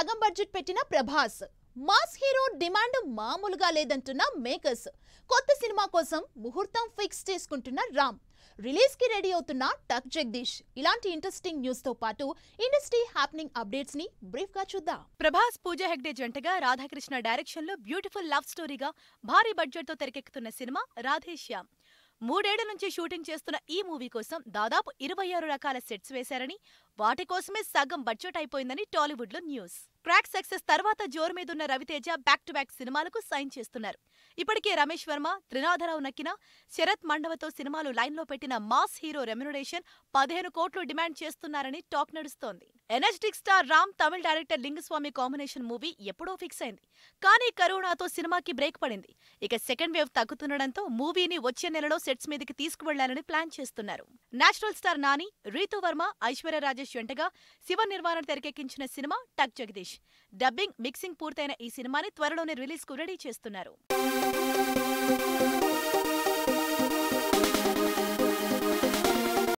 సగం బడ్జెట్ పెట్టిన Prabhas mass hero demand మామూలుగా లేదంటున్న మేకర్స్ కొత్త సినిమా కోసం ముహూర్తం ఫిక్స్ చేసుకుంటున్న రామ్ రిలీజ్ కి రెడీ అవుతున్న టక్ జగదీష్ ఇలాంటి ఇంట్రెస్టింగ్ న్యూస్ తో పాటు ఇండస్ట్రీ హ్యాపెనింగ్ అప్డేట్స్ ని బ్రీఫ్ గా చూద్దాం ప్రభాస్ పూజ హెగ్డే జంటగా రాధాకృష్ణ డైరెక్షన్ లో బ్యూటిఫుల్ లవ్ స్టోరీగా భారీ బడ్జెట్ తో తెరకెక్కుతున్న సినిమా రాధేశ్యామ్ మూడేళ్ల నుంచి షూటింగ్ చేస్తున్న ఈ మూవీ కోసం దాదాపు ఇరవై ఆరు రకాల సెట్స్ వేశారని వాటి కోసమే సగం బడ్జెట్ అయిపోయిందని టాలీవుడ్లో న్యూస్ క్రాక్ సక్సెస్ తర్వాత జోరు మీదున్న రవితేజ బ్యాక్ టు బ్యాక్ సినిమాలకు సైన్ చేస్తున్నారు ఇప్పటికే రమేష్ వర్మ త్రినాథరావు నక్కిన శరత్ మండవతో సినిమాలు లైన్లో పెట్టిన మాస్ హీరో రెమ్యునరేషన్ పదిహేను కోట్లు డిమాండ్ చేస్తున్నారని టాక్ నడుస్తోంది ఎనర్జెటిక్ స్టార్ రామ్ తమిళ డైరెక్టర్ లింగస్వామి కాంబినేషన్ మూవీ ఎప్పుడో ఫిక్స్ అయింది కానీ కరోనాతో సినిమాకి బ్రేక్ పడింది ఇక సెకండ్ వేవ్ తగ్గుతుండడంతో మూవీని వచ్చే నెలలో సెట్స్ మీదకి తీసుకువెళ్లాలని ప్లాన్ చేస్తున్నారు నేషనల్ స్టార్ నాని రీతు వర్మ ఐశ్వర్య రాజేష్ వెంటగా శివ నిర్మాణం తెరకెక్కించిన సినిమా టక్ జగదీష్ మహేష్ డబ్బింగ్ మిక్సింగ్ పూర్తయిన ఈ సినిమాని త్వరలోనే రిలీజ్ కు రెడీ చేస్తున్నారు